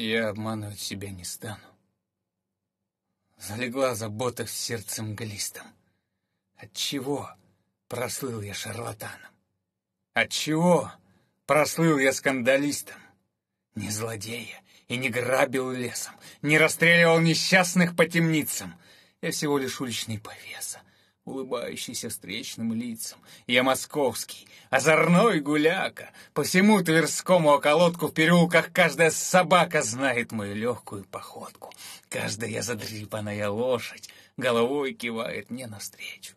Я обманывать себя не стану. Залегла забота в сердце мглистом. Отчего прослыл я шарлатаном? Отчего прослыл я скандалистом? Не злодея и не грабил лесом, не расстреливал несчастных по темницам. Я всего лишь уличный повеса, улыбающийся встречным лицам. Я московский, озорной гуляка, по всему Тверскому околотку в переулках каждая собака знает мою легкую походку. Каждая задрипанная лошадь головой кивает мне навстречу.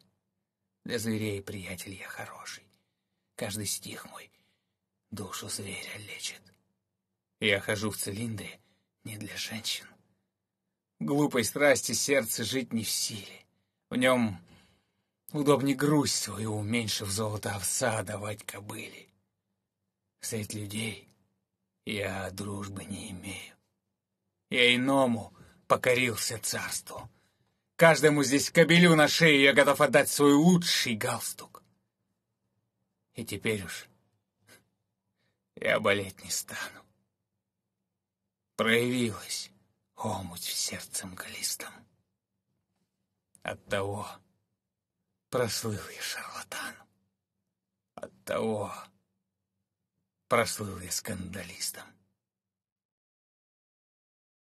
Для зверей, приятель, я хороший. Каждый стих мой душу зверя лечит. Я хожу в цилиндре не для женщин. глупой страсти сердце жить не в силе. В нем Удобнее грусть свою, уменьшив золото овса, давать кобыле. Средь людей я дружбы не имею. Я иному покорился царству. Каждому здесь кобелю на шее я готов отдать свой лучший галстук. И теперь уж я болеть не стану. Проявилась омуть в сердце мглистом. Оттого... того прослыл я шарлатан. Оттого прослыл я скандалистом.